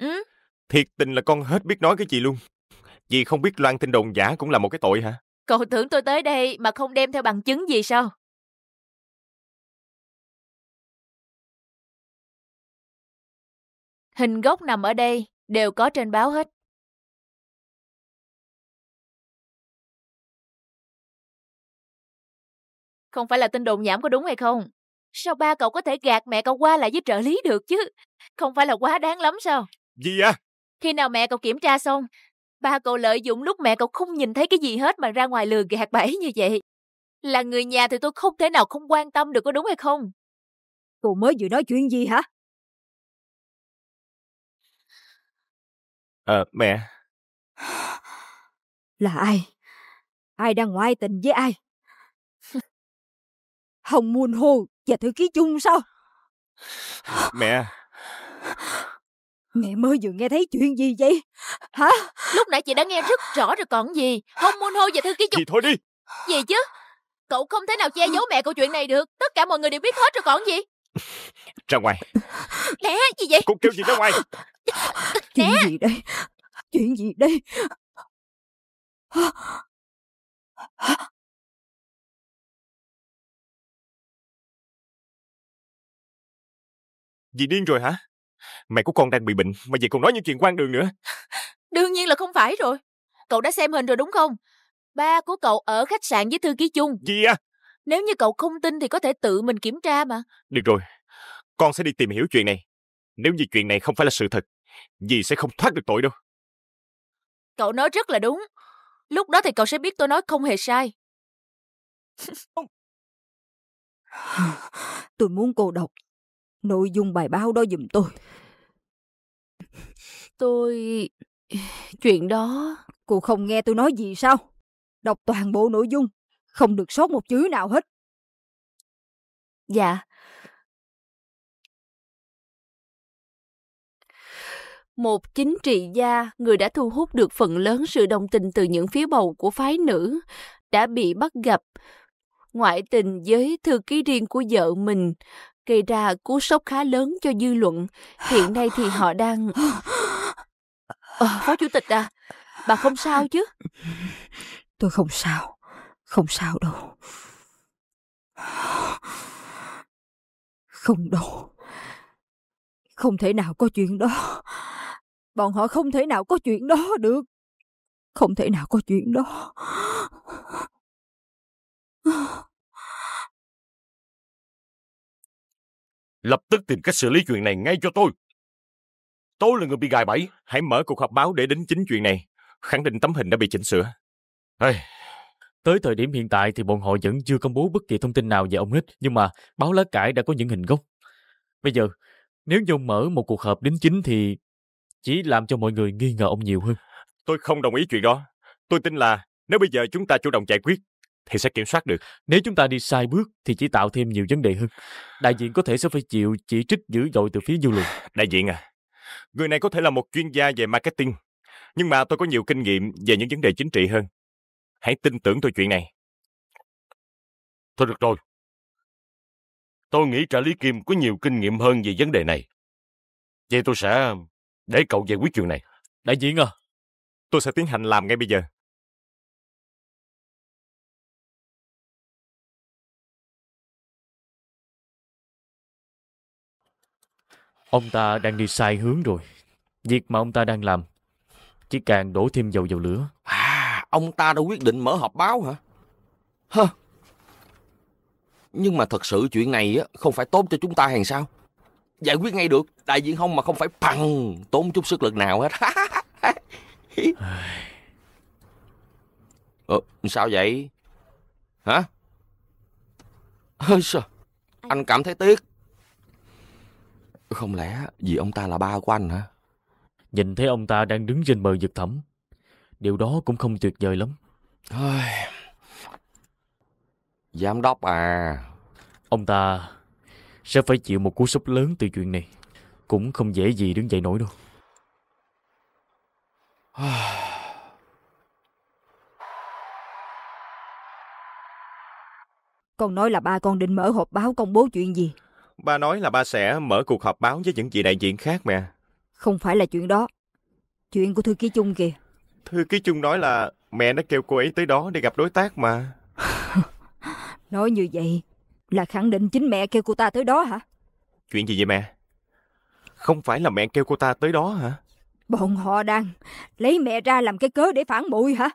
Ừ. Thiệt tình là con hết biết nói cái gì luôn. Vì không biết loan tin đồn giả cũng là một cái tội hả? Cậu tưởng tôi tới đây mà không đem theo bằng chứng gì sao? Hình gốc nằm ở đây đều có trên báo hết. Không phải là tin đồn nhảm có đúng hay không? Sao ba cậu có thể gạt mẹ cậu qua lại với trợ lý được chứ? Không phải là quá đáng lắm sao? Gì vậy? Khi nào mẹ cậu kiểm tra xong, ba cậu lợi dụng lúc mẹ cậu không nhìn thấy cái gì hết mà ra ngoài lừa gạt bẫy như vậy. Là người nhà thì tôi không thể nào không quan tâm được có đúng hay không? Cô mới vừa nói chuyện gì hả? Ờ, mẹ. Là ai? Ai đang ngoại tình với ai? Hồng Muôn Hồ và Thư Ký chung sao? Mẹ. Ngày mới vừa nghe thấy chuyện gì vậy? Hả? Lúc nãy chị đã nghe rất rõ rồi còn gì. Không môn hô và thư ký dục. Thì thôi đi. Gì chứ? Cậu không thể nào che giấu mẹ câu chuyện này được. Tất cả mọi người đều biết hết rồi còn gì. Ra ngoài. Nè, gì vậy? Cô kêu gì ra ngoài? Chuyện nè. gì đây? Chuyện gì đây? Dì điên rồi hả? mẹ của con đang bị bệnh mà vậy còn nói những chuyện quan đường nữa đương nhiên là không phải rồi cậu đã xem hình rồi đúng không ba của cậu ở khách sạn với thư ký chung gì à nếu như cậu không tin thì có thể tự mình kiểm tra mà được rồi con sẽ đi tìm hiểu chuyện này nếu như chuyện này không phải là sự thật dì sẽ không thoát được tội đâu cậu nói rất là đúng lúc đó thì cậu sẽ biết tôi nói không hề sai tôi muốn cô đọc nội dung bài báo đó giùm tôi Tôi... Chuyện đó... Cô không nghe tôi nói gì sao? Đọc toàn bộ nội dung, không được sót một chữ nào hết. Dạ. Một chính trị gia, người đã thu hút được phần lớn sự đồng tình từ những phía bầu của phái nữ, đã bị bắt gặp ngoại tình với thư ký riêng của vợ mình gây ra cú sốc khá lớn cho dư luận. Hiện nay thì họ đang ờ, Ờ, Phó Chủ tịch à, bà không sao chứ? Tôi không sao, không sao đâu. Không đâu. Không thể nào có chuyện đó. Bọn họ không thể nào có chuyện đó được. Không thể nào có chuyện đó. Lập tức tìm cách xử lý chuyện này ngay cho tôi. Tố là người bị gài bẫy. Hãy mở cuộc họp báo để đính chính chuyện này. Khẳng định tấm hình đã bị chỉnh sửa. Ê, Tới thời điểm hiện tại thì bọn họ vẫn chưa công bố bất kỳ thông tin nào về ông Nick, nhưng mà báo lá cải đã có những hình gốc. Bây giờ, nếu như ông mở một cuộc họp đính chính thì chỉ làm cho mọi người nghi ngờ ông nhiều hơn. Tôi không đồng ý chuyện đó. Tôi tin là nếu bây giờ chúng ta chủ động giải quyết thì sẽ kiểm soát được. Nếu chúng ta đi sai bước thì chỉ tạo thêm nhiều vấn đề hơn. Đại diện có thể sẽ phải chịu chỉ trích dữ dội từ phía dư luận. Đại diện à, Người này có thể là một chuyên gia về marketing, nhưng mà tôi có nhiều kinh nghiệm về những vấn đề chính trị hơn. Hãy tin tưởng tôi chuyện này. Thôi được rồi. Tôi nghĩ trả Lý Kim có nhiều kinh nghiệm hơn về vấn đề này. Vậy tôi sẽ để cậu giải quyết chuyện này. Đại diện à, tôi sẽ tiến hành làm ngay bây giờ. Ông ta đang đi sai hướng rồi. Việc mà ông ta đang làm chỉ càng đổ thêm dầu vào lửa. À, ông ta đã quyết định mở họp báo hả? Hơ. Nhưng mà thật sự chuyện này á không phải tốt cho chúng ta hàng sao? Giải quyết ngay được, đại diện không mà không phải bằng tốn chút sức lực nào hết. ờ, sao vậy? Hả? Ơ sao? Anh cảm thấy tiếc. Không lẽ vì ông ta là ba của anh hả? Nhìn thấy ông ta đang đứng trên bờ vực thẳm. Điều đó cũng không tuyệt vời lắm. Giám đốc à. Ông ta sẽ phải chịu một cú sốc lớn từ chuyện này. Cũng không dễ gì đứng dậy nổi đâu. Con nói là ba con định mở hộp báo công bố chuyện gì Ba nói là ba sẽ mở cuộc họp báo với những vị đại diện khác mẹ. Không phải là chuyện đó. Chuyện của thư ký chung kìa. Thư ký chung nói là mẹ nó kêu cô ấy tới đó để gặp đối tác mà. nói như vậy là khẳng định chính mẹ kêu cô ta tới đó hả? Chuyện gì vậy mẹ? Không phải là mẹ kêu cô ta tới đó hả? Bọn họ đang lấy mẹ ra làm cái cớ để phản bội hả?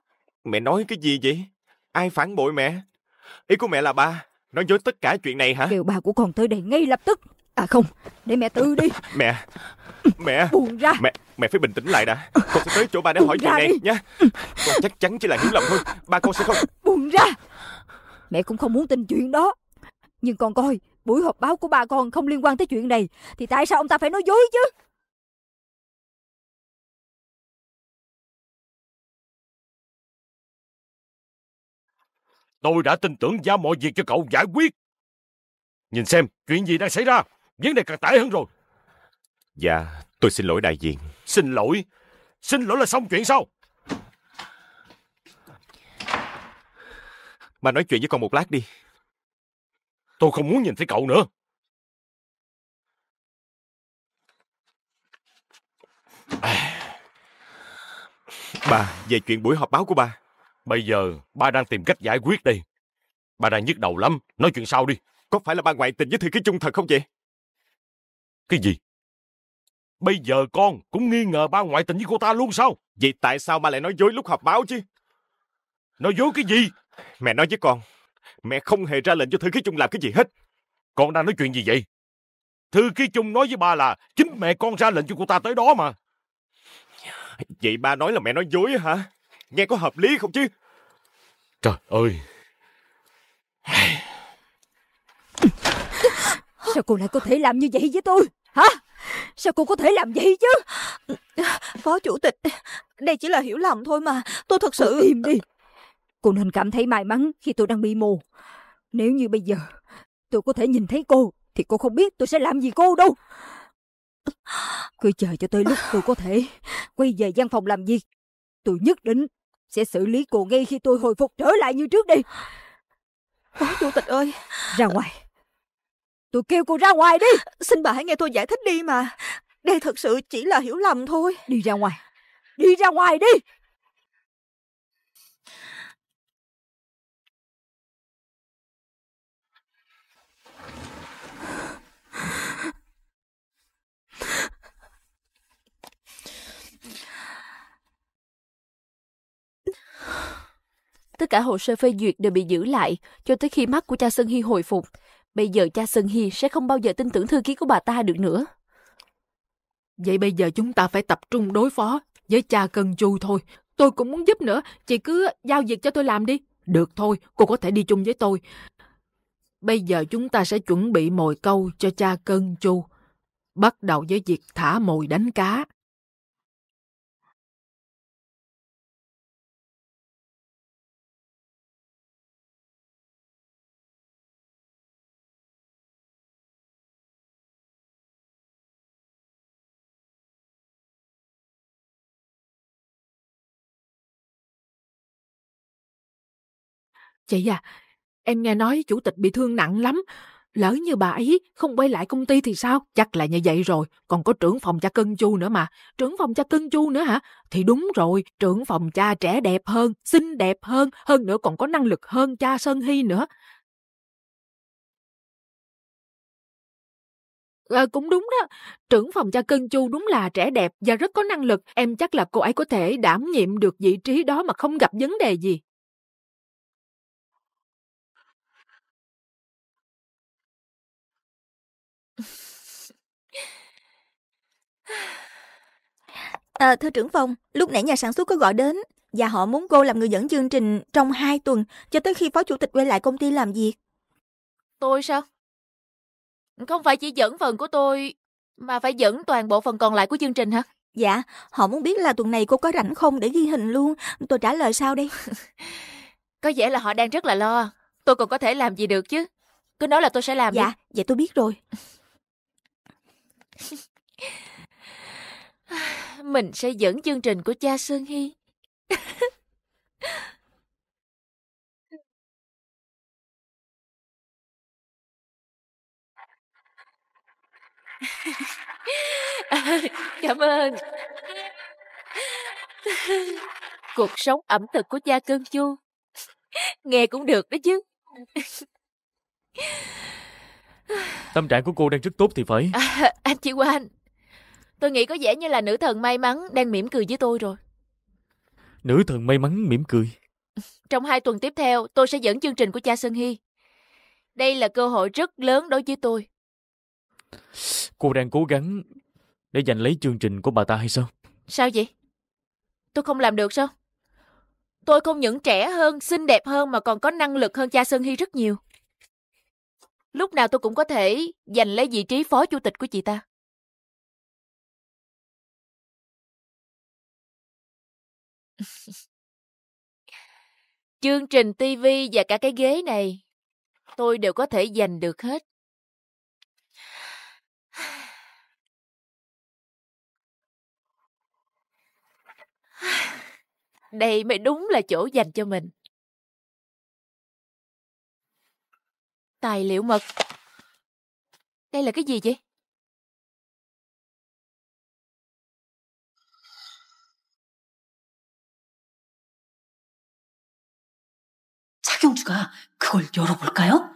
Mẹ nói cái gì vậy? Ai phản bội mẹ? Ý của mẹ là ba nói dối tất cả chuyện này hả kêu bà của con tới đây ngay lập tức à không để mẹ tư đi mẹ mẹ buồn ra mẹ mẹ phải bình tĩnh lại đã con sẽ tới chỗ ba để buồn hỏi chuyện này nhé con chắc chắn chỉ là hiểu lầm thôi ba con sẽ không buồn ra mẹ cũng không muốn tin chuyện đó nhưng con coi buổi họp báo của ba con không liên quan tới chuyện này thì tại sao ông ta phải nói dối chứ Tôi đã tin tưởng giao mọi việc cho cậu giải quyết. Nhìn xem, chuyện gì đang xảy ra? Vấn đề càng tải hơn rồi. Dạ, tôi xin lỗi đại diện. Xin lỗi? Xin lỗi là xong chuyện sao? Mà nói chuyện với con một lát đi. Tôi không muốn nhìn thấy cậu nữa. Bà, về chuyện buổi họp báo của bà. Bây giờ ba đang tìm cách giải quyết đây. Ba đang nhức đầu lắm, nói chuyện sau đi. Có phải là ba ngoại tình với thư ký chung thật không vậy? Cái gì? Bây giờ con cũng nghi ngờ ba ngoại tình với cô ta luôn sao? Vậy tại sao ba lại nói dối lúc họp báo chứ? Nói dối cái gì? Mẹ nói với con, mẹ không hề ra lệnh cho thư ký chung làm cái gì hết. Con đang nói chuyện gì vậy? Thư ký chung nói với ba là chính mẹ con ra lệnh cho cô ta tới đó mà. Vậy ba nói là mẹ nói dối hả? nghe có hợp lý không chứ? Trời ơi! Sao cô lại có thể làm như vậy với tôi? Hả? Sao cô có thể làm vậy chứ? Phó chủ tịch, đây chỉ là hiểu lầm thôi mà. Tôi thật sự... im đi. Cô nên cảm thấy may mắn khi tôi đang bị mù. Nếu như bây giờ tôi có thể nhìn thấy cô, thì cô không biết tôi sẽ làm gì cô đâu. Cứ chờ cho tới lúc tôi có thể quay về văn phòng làm việc Tôi nhất định sẽ xử lý cô ngay khi tôi hồi phục trở lại như trước đi. Ôi chủ tịch ơi. Ra ngoài. Tôi kêu cô ra ngoài đi. Xin bà hãy nghe tôi giải thích đi mà. Đây thật sự chỉ là hiểu lầm thôi. Đi ra ngoài. Đi ra ngoài đi. Tất cả hồ sơ phê duyệt đều bị giữ lại cho tới khi mắt của cha Sơn Hy hồi phục. Bây giờ cha Sơn Hy sẽ không bao giờ tin tưởng thư ký của bà ta được nữa. Vậy bây giờ chúng ta phải tập trung đối phó với cha Cần Chu thôi. Tôi cũng muốn giúp nữa, chị cứ giao việc cho tôi làm đi. Được thôi, cô có thể đi chung với tôi. Bây giờ chúng ta sẽ chuẩn bị mồi câu cho cha Cân Chu. Bắt đầu với việc thả mồi đánh cá. Chị à, em nghe nói chủ tịch bị thương nặng lắm. Lỡ như bà ấy không quay lại công ty thì sao? Chắc là như vậy rồi. Còn có trưởng phòng cha cân chu nữa mà. Trưởng phòng cha cân chu nữa hả? Thì đúng rồi, trưởng phòng cha trẻ đẹp hơn, xinh đẹp hơn, hơn nữa còn có năng lực hơn cha Sơn Hy nữa. À, cũng đúng đó, trưởng phòng cha Cân Chu đúng là trẻ đẹp và rất có năng lực, em chắc là cô ấy có thể đảm nhiệm được vị trí đó mà không gặp vấn đề gì. À, thưa trưởng phòng, lúc nãy nhà sản xuất có gọi đến và họ muốn cô làm người dẫn chương trình trong 2 tuần cho tới khi phó chủ tịch quay lại công ty làm việc. Tôi sao? Không phải chỉ dẫn phần của tôi mà phải dẫn toàn bộ phần còn lại của chương trình hả? Dạ, họ muốn biết là tuần này cô có rảnh không để ghi hình luôn. Tôi trả lời sao đây? có vẻ là họ đang rất là lo. Tôi còn có thể làm gì được chứ. Cứ nói là tôi sẽ làm Dạ, đi. vậy tôi biết rồi. mình sẽ dẫn chương trình của cha Sơn Hy. Cảm ơn. Cuộc sống ẩm thực của cha Cơn Chu. Nghe cũng được đó chứ. Tâm trạng của cô đang rất tốt thì phải. À, anh chị Quang, Tôi nghĩ có vẻ như là nữ thần may mắn đang mỉm cười với tôi rồi. Nữ thần may mắn mỉm cười. Trong hai tuần tiếp theo, tôi sẽ dẫn chương trình của cha Sơn Hy. Đây là cơ hội rất lớn đối với tôi. Cô đang cố gắng để giành lấy chương trình của bà ta hay sao? Sao vậy? Tôi không làm được sao? Tôi không những trẻ hơn, xinh đẹp hơn mà còn có năng lực hơn cha Sơn Hy rất nhiều. Lúc nào tôi cũng có thể giành lấy vị trí phó chủ tịch của chị ta. Chương trình TV và cả cái ghế này, tôi đều có thể giành được hết. Đây mới đúng là chỗ dành cho mình. Tài liệu mật. Đây là cái gì vậy? 하경주가 그걸 열어볼까요?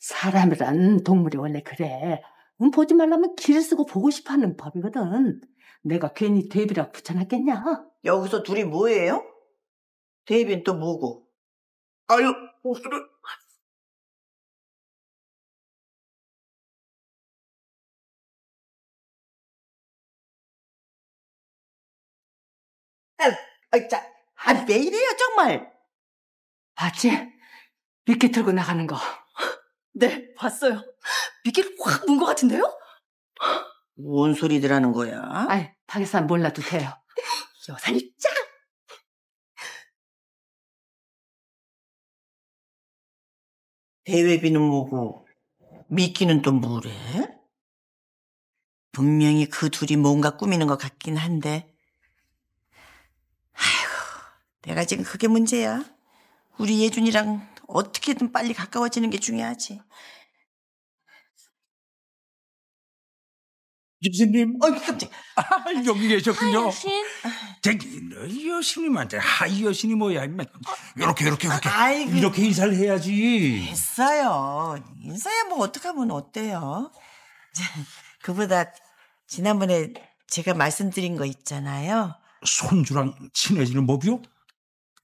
사람이란 동물이 원래 그래. 응, 보지 말라면 길을 쓰고 보고 싶어 하는 법이거든. 내가 괜히 대비라고 붙여놨겠냐? 여기서 둘이 뭐예요? 데뷔는또 뭐고? 아유, 목소리. 아, 자, 아, 왜 이래요, 정말? 봤지? 미끼 들고 나가는 거. 네, 봤어요. 미끼를 확 문 것 같은데요? 뭔 소리들 하는 거야? 아이, 박예산 몰라도 돼요. 여산이 짱! 대외비는 뭐고 미끼는 또 뭐래? 분명히 그 둘이 뭔가 꾸미는 것 같긴 한데 아휴 내가 지금 그게 문제야 우리 예준이랑 어떻게든 빨리 가까워지는 게 중요하지. 여신님. 어이 깜짝. 아, 여기 계셨군요. 하여신. 댕기 여신님한테 하이 여신이 뭐야 임마. 이렇게 어, 이렇게 이렇게 아, 아이고. 이렇게 인사를 해야지. 됐어요. 인사야 뭐 어떻게 하면 어때요? 그보다 지난번에 제가 말씀드린 거 있잖아요. 손주랑 친해지는 법이요?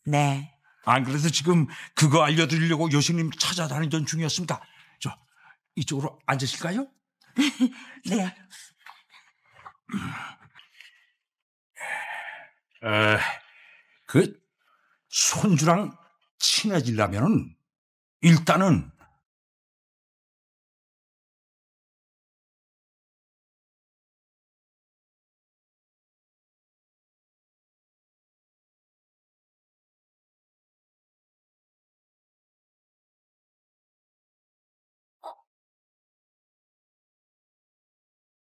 네. 안 그래도 지금 그거 알려드리려고 요시님 찾아다니던 중이었습니다. 저 이쪽으로 앉으실까요? 네. 에, 그 손주랑 친해지려면 일단은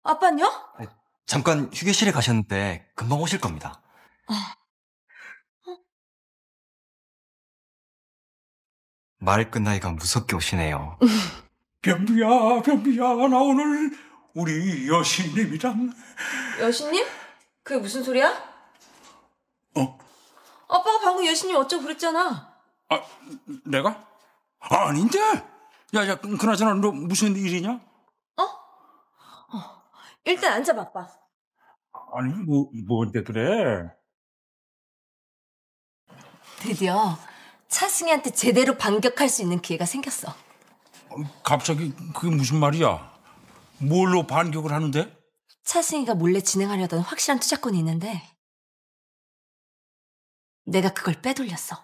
아빠는요? 잠깐 휴게실에 가셨는데 금방 오실 겁니다. 아. 어? 말 끝나이가 무섭게 오시네요. 변비야, 변비야, 나 오늘 우리 여신님이랑. 여신님? 그게 무슨 소리야? 어? 아빠가 방금 여신님 어쩌고 그랬잖아. 아, 내가? 아닌데? 야, 야, 그나저나 너 무슨 일이냐? 일단 앉아봐봐. 아니, 뭐, 뭔데 그래? 드디어 차승이한테 제대로 반격할 수 있는 기회가 생겼어. 어, 갑자기 그게 무슨 말이야? 뭘로 반격을 하는데? 차승이가 몰래 진행하려던 확실한 투자권이 있는데 내가 그걸 빼돌렸어.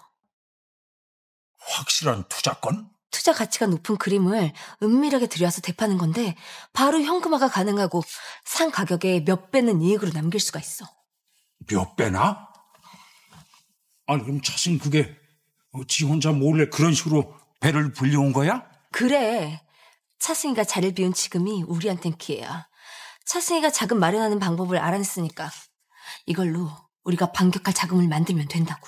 확실한 투자권? 투자 가치가 높은 그림을 은밀하게 들여와서 대파는 건데 바로 현금화가 가능하고 산가격에몇 배는 이익으로 남길 수가 있어. 몇 배나? 아니 그럼 자신 그게 어, 지 혼자 몰래 그런 식으로 배를 불려온 거야? 그래. 차승이가 자리를 비운 지금이 우리한텐 기회야. 차승이가 자금 마련하는 방법을 알아냈으니까 이걸로 우리가 반격할 자금을 만들면 된다고.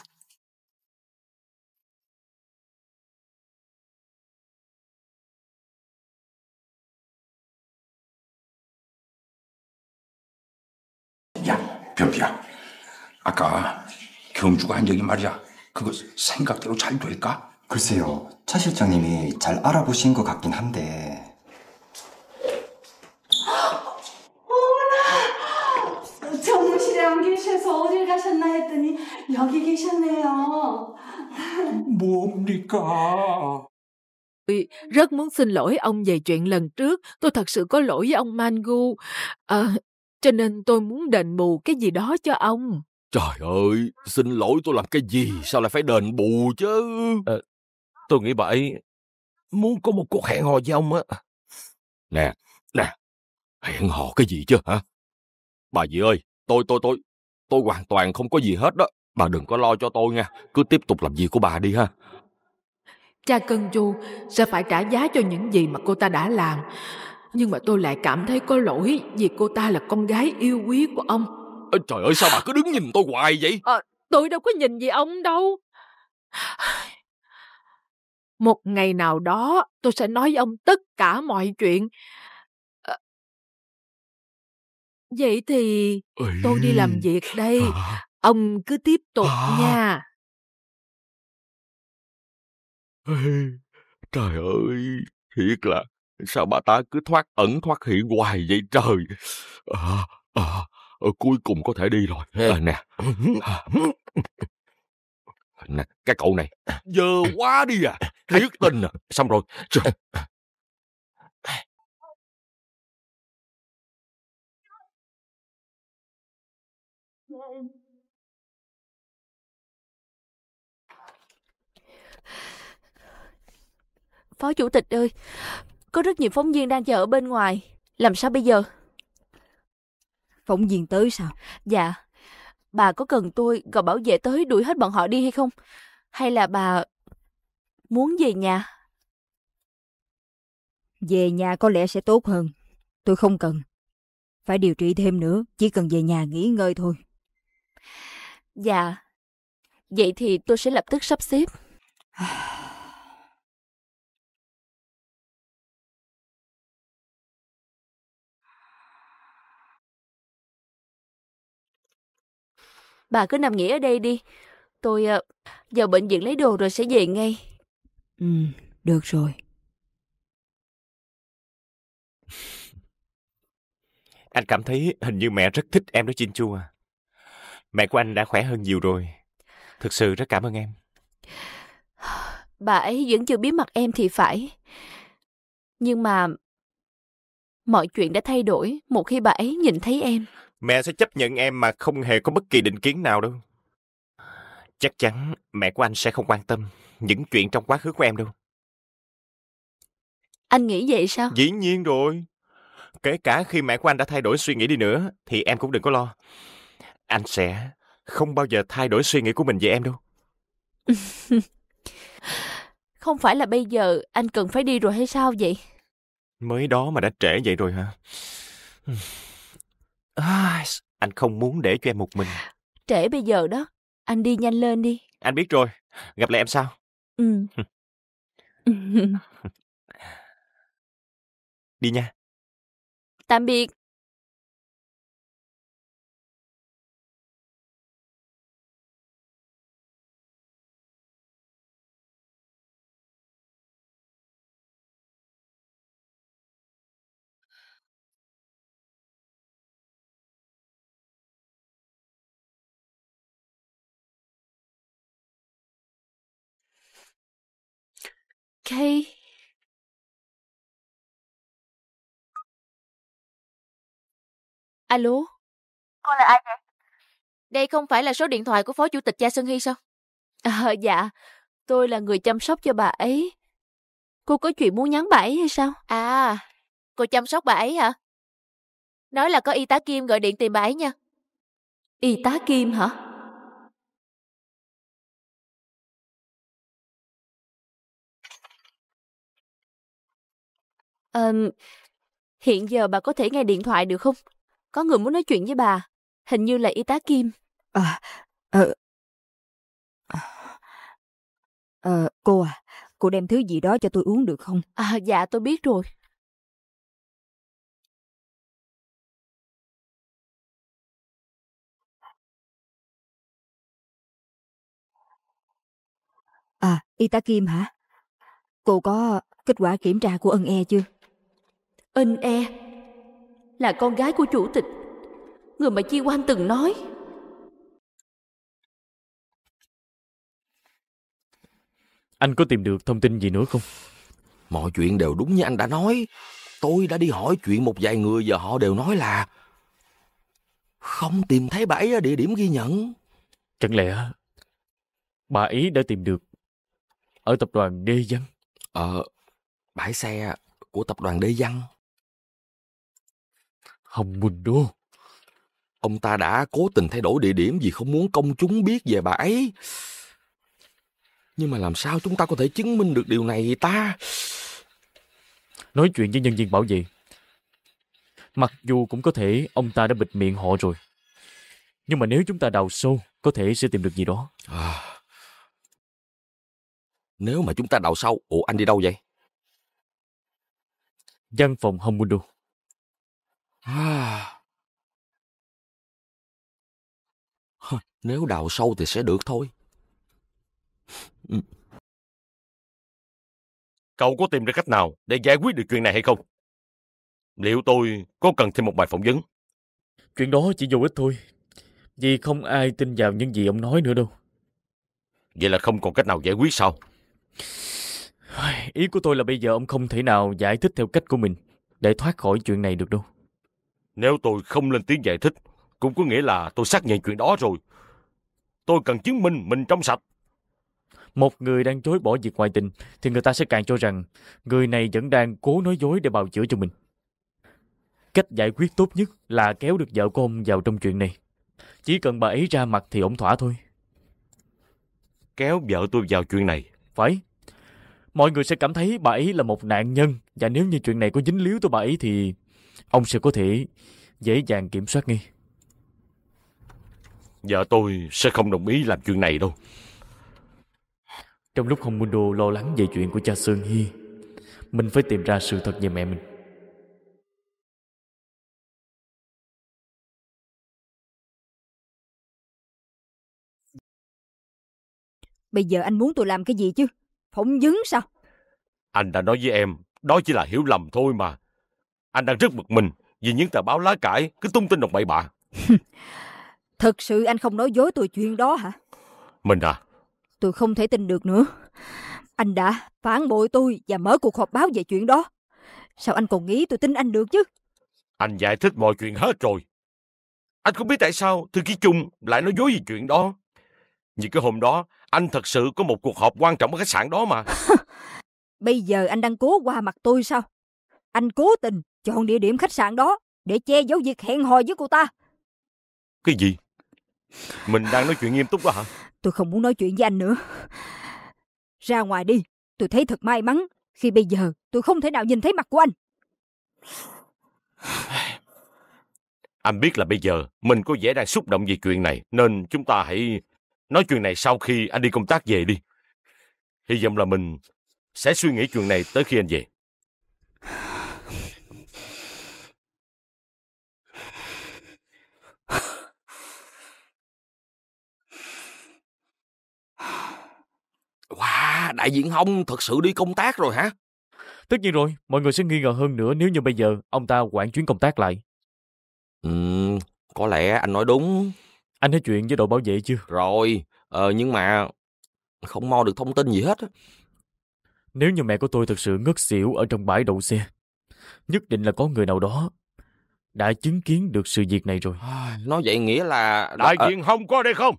변비야. 아까 경주가 한 얘기 말이야. 그거 생각대로 잘 될까? 글쎄요. 차 실장님이 잘 알아보신 것 같긴 한데. 어머나! 정무실에 안 계셔서 어딜 가셨나 했더니 여기 계셨네요. 뭡니까? rất muốn xin lỗi ông về chuyện lần trước tôi thật sự có lỗi với ông Mangu à, cho nên tôi muốn đền bù cái gì đó cho ông. Trời ơi, xin lỗi tôi làm cái gì, sao lại phải đền bù chứ? À, tôi nghĩ bà ấy muốn có một cuộc hẹn hò với ông á. Nè, nè, hẹn hò cái gì chứ hả? Bà dì ơi, tôi, tôi, tôi, tôi hoàn toàn không có gì hết đó. Bà đừng có lo cho tôi nha, cứ tiếp tục làm việc của bà đi ha. Cha Cân Chu sẽ phải trả giá cho những gì mà cô ta đã làm nhưng mà tôi lại cảm thấy có lỗi vì cô ta là con gái yêu quý của ông à, trời ơi sao bà cứ đứng nhìn tôi hoài vậy à, tôi đâu có nhìn gì ông đâu một ngày nào đó tôi sẽ nói với ông tất cả mọi chuyện à, vậy thì tôi đi làm việc đây ông cứ tiếp tục nha trời ơi thiệt là Sao bà ta cứ thoát ẩn thoát hiện hoài vậy trời? À, à, ờ, cuối cùng có thể đi rồi. À, nè. À. nè. Cái cậu này. giờ quá đi à. Thiệt tình à. Xong rồi. Trời. Phó Chủ tịch ơi, có rất nhiều phóng viên đang chờ ở bên ngoài. Làm sao bây giờ? Phóng viên tới sao? Dạ. Bà có cần tôi gọi bảo vệ tới đuổi hết bọn họ đi hay không? Hay là bà muốn về nhà? Về nhà có lẽ sẽ tốt hơn. Tôi không cần. Phải điều trị thêm nữa, chỉ cần về nhà nghỉ ngơi thôi. Dạ. Vậy thì tôi sẽ lập tức sắp xếp. bà cứ nằm nghỉ ở đây đi. Tôi à, vào bệnh viện lấy đồ rồi sẽ về ngay. Ừ, được rồi. Anh cảm thấy hình như mẹ rất thích em đó Chin Chu à. Mẹ của anh đã khỏe hơn nhiều rồi. Thực sự rất cảm ơn em. Bà ấy vẫn chưa biết mặt em thì phải. Nhưng mà mọi chuyện đã thay đổi một khi bà ấy nhìn thấy em. Mẹ sẽ chấp nhận em mà không hề có bất kỳ định kiến nào đâu. Chắc chắn mẹ của anh sẽ không quan tâm những chuyện trong quá khứ của em đâu. Anh nghĩ vậy sao? Dĩ nhiên rồi. Kể cả khi mẹ của anh đã thay đổi suy nghĩ đi nữa, thì em cũng đừng có lo. Anh sẽ không bao giờ thay đổi suy nghĩ của mình về em đâu. không phải là bây giờ anh cần phải đi rồi hay sao vậy? Mới đó mà đã trễ vậy rồi hả? anh không muốn để cho em một mình. Trễ bây giờ đó, anh đi nhanh lên đi. Anh biết rồi, gặp lại em sau. Ừ. đi nha. Tạm biệt. Kay. Alo. Cô là ai vậy? Đây không phải là số điện thoại của Phó Chủ tịch Cha xuân Hy sao? À, dạ, tôi là người chăm sóc cho bà ấy. Cô có chuyện muốn nhắn bà ấy hay sao? À, cô chăm sóc bà ấy hả? Nói là có y tá Kim gọi điện tìm bà ấy nha. Y tá Kim hả? À, hiện giờ bà có thể nghe điện thoại được không? Có người muốn nói chuyện với bà. Hình như là y tá Kim. À, à, à, cô à, cô đem thứ gì đó cho tôi uống được không? À, dạ tôi biết rồi. À, y tá Kim hả? Cô có kết quả kiểm tra của ân e chưa? Ân e là con gái của chủ tịch, người mà Chi Quan từng nói. Anh có tìm được thông tin gì nữa không? Mọi chuyện đều đúng như anh đã nói. Tôi đã đi hỏi chuyện một vài người và họ đều nói là không tìm thấy bà ấy ở địa điểm ghi nhận. Chẳng lẽ bà ấy đã tìm được ở tập đoàn Đê Văn? Ờ, bãi xe của tập đoàn Đê Văn hồng Bình Đô. Ông ta đã cố tình thay đổi địa điểm vì không muốn công chúng biết về bà ấy. Nhưng mà làm sao chúng ta có thể chứng minh được điều này ta? Nói chuyện với nhân viên bảo vệ. Mặc dù cũng có thể ông ta đã bịt miệng họ rồi. Nhưng mà nếu chúng ta đào sâu, có thể sẽ tìm được gì đó. À, nếu mà chúng ta đào sâu, ủa anh đi đâu vậy? Văn phòng Hồng Đô. Nếu đào sâu thì sẽ được thôi. Ừ. Cậu có tìm ra cách nào để giải quyết được chuyện này hay không? Liệu tôi có cần thêm một bài phỏng vấn? Chuyện đó chỉ vô ích thôi. Vì không ai tin vào những gì ông nói nữa đâu. Vậy là không còn cách nào giải quyết sao? Ý của tôi là bây giờ ông không thể nào giải thích theo cách của mình để thoát khỏi chuyện này được đâu. Nếu tôi không lên tiếng giải thích, cũng có nghĩa là tôi xác nhận chuyện đó rồi. Tôi cần chứng minh mình trong sạch. Một người đang chối bỏ việc ngoại tình thì người ta sẽ càng cho rằng người này vẫn đang cố nói dối để bào chữa cho mình. Cách giải quyết tốt nhất là kéo được vợ của ông vào trong chuyện này. Chỉ cần bà ấy ra mặt thì ổn thỏa thôi. Kéo vợ tôi vào chuyện này. Phải. Mọi người sẽ cảm thấy bà ấy là một nạn nhân và nếu như chuyện này có dính líu tới bà ấy thì ông sẽ có thể dễ dàng kiểm soát nghi. Vợ dạ, tôi sẽ không đồng ý làm chuyện này đâu. Trong lúc Hồng Mundo lo lắng về chuyện của cha Sơn hy mình phải tìm ra sự thật về mẹ mình. Bây giờ anh muốn tôi làm cái gì chứ? Phỏng vấn sao? Anh đã nói với em, đó chỉ là hiểu lầm thôi mà. Anh đang rất bực mình vì những tờ báo lá cải cứ tung tin đồn bậy bạ. Thật sự anh không nói dối tôi chuyện đó hả? Mình à? Tôi không thể tin được nữa. Anh đã phản bội tôi và mở cuộc họp báo về chuyện đó. Sao anh còn nghĩ tôi tin anh được chứ? Anh giải thích mọi chuyện hết rồi. Anh không biết tại sao thư ký chung lại nói dối về chuyện đó. Vì cái hôm đó, anh thật sự có một cuộc họp quan trọng ở khách sạn đó mà. Bây giờ anh đang cố qua mặt tôi sao? Anh cố tình Chọn địa điểm khách sạn đó để che giấu việc hẹn hò với cô ta. Cái gì? Mình đang nói chuyện nghiêm túc đó hả? Tôi không muốn nói chuyện với anh nữa. Ra ngoài đi, tôi thấy thật may mắn khi bây giờ tôi không thể nào nhìn thấy mặt của anh. Anh biết là bây giờ mình có vẻ đang xúc động về chuyện này nên chúng ta hãy nói chuyện này sau khi anh đi công tác về đi. Hy vọng là mình sẽ suy nghĩ chuyện này tới khi anh về. đại diện ông thật sự đi công tác rồi hả? Tất nhiên rồi, mọi người sẽ nghi ngờ hơn nữa nếu như bây giờ ông ta quản chuyến công tác lại. Ừ, có lẽ anh nói đúng. Anh nói chuyện với đội bảo vệ chưa? Rồi, ờ, nhưng mà không mo được thông tin gì hết. Nếu như mẹ của tôi thật sự ngất xỉu ở trong bãi đậu xe, nhất định là có người nào đó đã chứng kiến được sự việc này rồi. À, nói vậy nghĩa là... Đại ờ, diện không có đây không?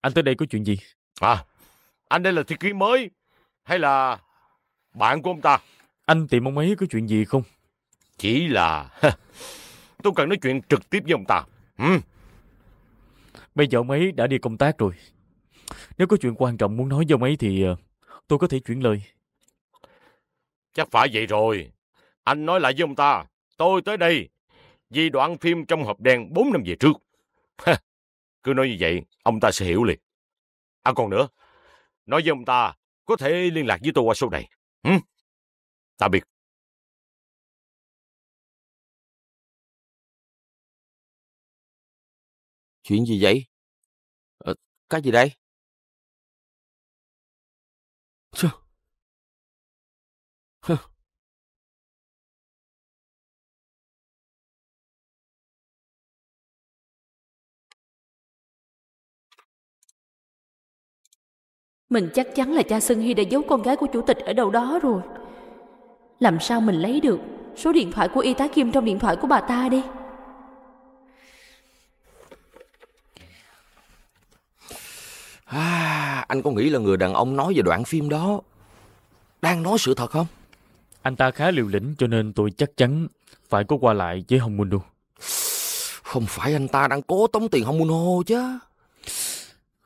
Anh tới đây có chuyện gì? À, anh đây là thư ký mới hay là bạn của ông ta? Anh tìm ông ấy có chuyện gì không? Chỉ là tôi cần nói chuyện trực tiếp với ông ta. Ừ. Bây giờ ông ấy đã đi công tác rồi. Nếu có chuyện quan trọng muốn nói với ông ấy thì ờ, tôi có thể chuyển lời. Chắc phải vậy rồi. Anh nói lại với ông ta, tôi tới đây vì đoạn phim trong hộp đen bốn năm về trước. Cứ nói như vậy, ông ta sẽ hiểu liền. À còn nữa, nói với ông ta, có thể liên lạc với tôi qua số này. Hử? Ừ. Tạm biệt. Chuyện gì vậy? Ờ, cái gì đây? Chứ... Hừ. Mình chắc chắn là cha Sưng Hy đã giấu con gái của chủ tịch ở đâu đó rồi. Làm sao mình lấy được số điện thoại của y tá Kim trong điện thoại của bà ta đi? À, anh có nghĩ là người đàn ông nói về đoạn phim đó đang nói sự thật không? Anh ta khá liều lĩnh cho nên tôi chắc chắn phải có qua lại với Hồng Minh Đô. Không phải anh ta đang cố tống tiền Hồng Minh Hô chứ.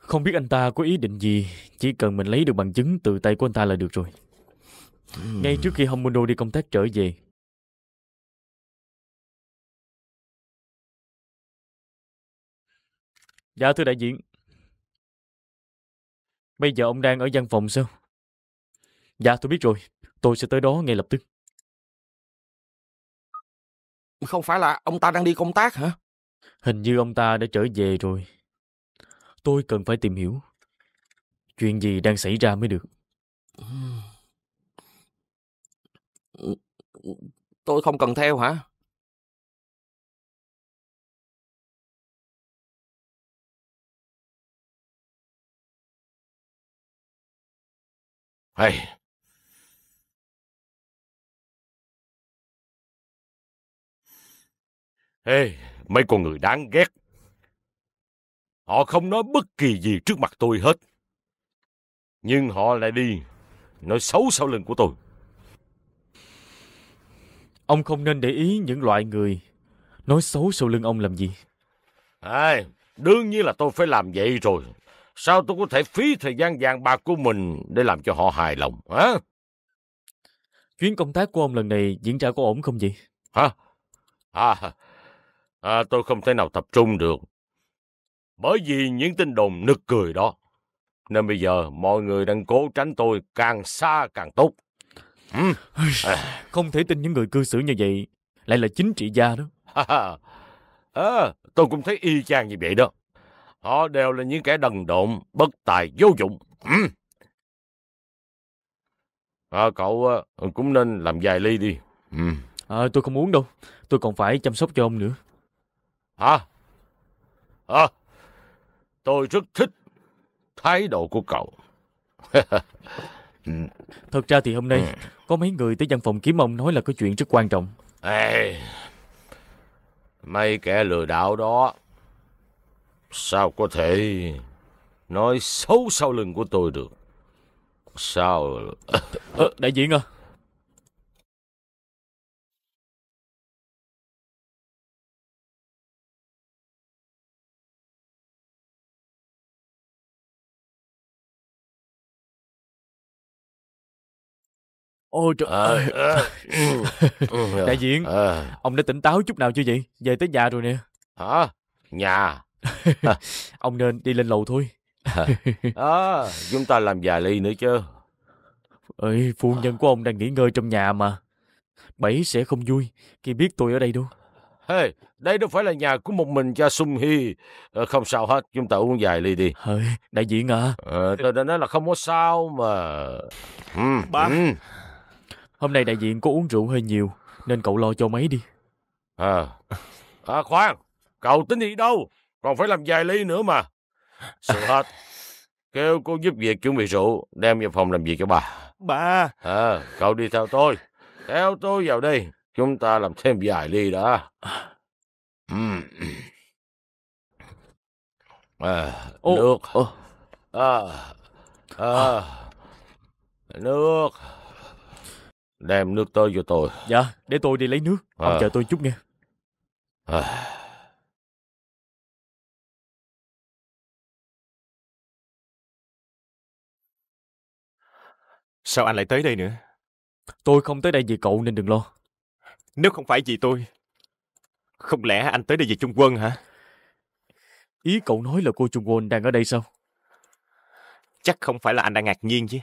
Không biết anh ta có ý định gì, chỉ cần mình lấy được bằng chứng từ tay của anh ta là được rồi. Ừ. Ngay trước khi Homundo đi công tác trở về, Dạ thưa đại diện Bây giờ ông đang ở văn phòng sao? Dạ tôi biết rồi Tôi sẽ tới đó ngay lập tức Không phải là ông ta đang đi công tác hả? Hình như ông ta đã trở về rồi Tôi cần phải tìm hiểu Chuyện gì đang xảy ra mới được Tôi không cần theo hả? Hey. Ê, hey, mấy con người đáng ghét Họ không nói bất kỳ gì trước mặt tôi hết. Nhưng họ lại đi nói xấu sau lưng của tôi. Ông không nên để ý những loại người nói xấu sau lưng ông làm gì. À, đương nhiên là tôi phải làm vậy rồi. Sao tôi có thể phí thời gian vàng bạc của mình để làm cho họ hài lòng, hả? Chuyến công tác của ông lần này diễn ra có ổn không vậy? Hả? À, à, tôi không thể nào tập trung được bởi vì những tin đồn nực cười đó. Nên bây giờ mọi người đang cố tránh tôi càng xa càng tốt. À. Không thể tin những người cư xử như vậy lại là chính trị gia đó. à, tôi cũng thấy y chang như vậy đó. Họ đều là những kẻ đần độn, bất tài, vô dụng. À, cậu à, cũng nên làm vài ly đi. À, tôi không uống đâu. Tôi còn phải chăm sóc cho ông nữa. Hả? À. à, Tôi rất thích thái độ của cậu. Thật ra thì hôm nay có mấy người tới văn phòng kiếm ông nói là có chuyện rất quan trọng. Ê, mấy kẻ lừa đảo đó sao có thể nói xấu sau lưng của tôi được? Sao... Đại diện à? ôi trời à, ơi à. Ừ, ừ. đại diện à. ông đã tỉnh táo chút nào chưa vậy về tới nhà rồi nè hả nhà ông nên đi lên lầu thôi à, chúng ta làm vài ly nữa chứ ơi phu nhân của ông đang nghỉ ngơi trong nhà mà bảy sẽ không vui khi biết tôi ở đây đâu Hey, đây đâu phải là nhà của một mình cha Sung Hi. Ờ, không sao hết, chúng ta uống vài ly đi. Hey, đại diện à? Ờ, tôi đã nói là không có sao mà. Ừ, Bác, ừ. Hôm nay đại diện có uống rượu hơi nhiều, nên cậu lo cho mấy đi. À, à khoan, cậu tính đi đâu? Còn phải làm vài ly nữa mà. Sự hết. Kêu cô giúp việc chuẩn bị rượu, đem vào phòng làm việc cho bà. Bà. À, cậu đi theo tôi. Theo tôi vào đây, chúng ta làm thêm vài ly đã. À, nước. À, à, nước. Đem nước tới cho tôi. Dạ, để tôi đi lấy nước. Ông à. chờ tôi chút nghe. À. Sao anh lại tới đây nữa? Tôi không tới đây vì cậu nên đừng lo. Nếu không phải vì tôi, không lẽ anh tới đây vì Trung Quân hả? Ý cậu nói là cô Trung Quân đang ở đây sao? Chắc không phải là anh đang ngạc nhiên chứ.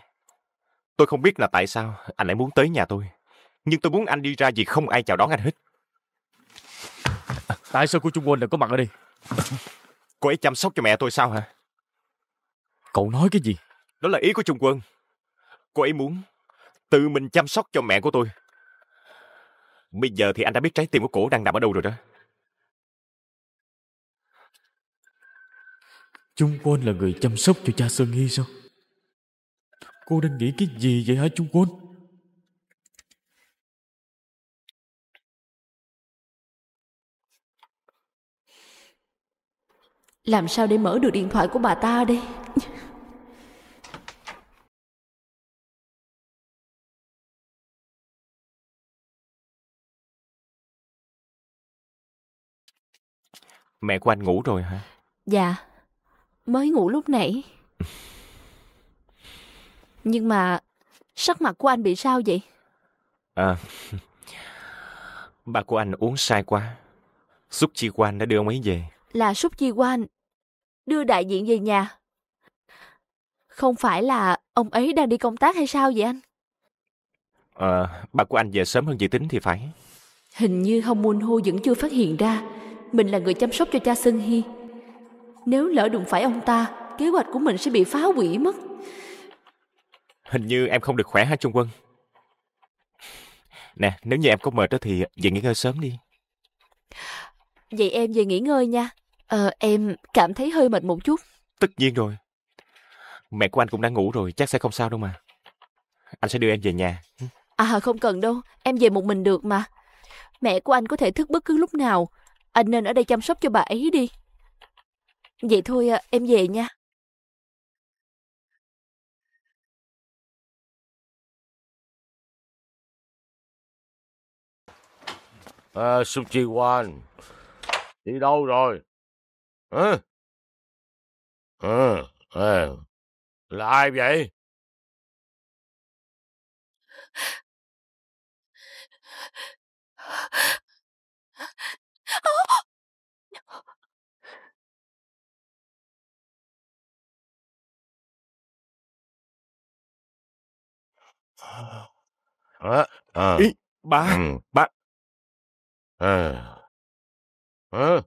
Tôi không biết là tại sao anh lại muốn tới nhà tôi. Nhưng tôi muốn anh đi ra vì không ai chào đón anh hết. Tại sao cô Trung Quân lại có mặt ở đây? Cô ấy chăm sóc cho mẹ tôi sao hả? Cậu nói cái gì? Đó là ý của Trung Quân. Cô ấy muốn tự mình chăm sóc cho mẹ của tôi. Bây giờ thì anh đã biết trái tim của cổ đang nằm ở đâu rồi đó. Trung Quân là người chăm sóc cho cha Sơn Nghi sao? Cô đang nghĩ cái gì vậy hả chú Quân? Làm sao để mở được điện thoại của bà ta đây? Mẹ của anh ngủ rồi hả? Dạ, mới ngủ lúc nãy. Nhưng mà sắc mặt của anh bị sao vậy? À, ba của anh uống sai quá. Súc Chi Quan đã đưa ông ấy về. Là Súc Chi Quan đưa đại diện về nhà. Không phải là ông ấy đang đi công tác hay sao vậy anh? Ờ, bà của anh về sớm hơn dự tính thì phải. Hình như Hong Moon Ho vẫn chưa phát hiện ra mình là người chăm sóc cho cha Sơn Hy. Nếu lỡ đụng phải ông ta, kế hoạch của mình sẽ bị phá hủy mất. Hình như em không được khỏe hả Trung Quân? Nè, nếu như em có mệt đó thì về nghỉ ngơi sớm đi. Vậy em về nghỉ ngơi nha. Ờ, em cảm thấy hơi mệt một chút. Tất nhiên rồi. Mẹ của anh cũng đã ngủ rồi, chắc sẽ không sao đâu mà. Anh sẽ đưa em về nhà. À không cần đâu, em về một mình được mà. Mẹ của anh có thể thức bất cứ lúc nào. Anh nên ở đây chăm sóc cho bà ấy đi. Vậy thôi, à, em về nha. À, ờ, Suchi Wan, đi đâu rồi? Hả? À, à, là ai vậy? À, à. Ý, bà, ừ. bà, 嗯嗯。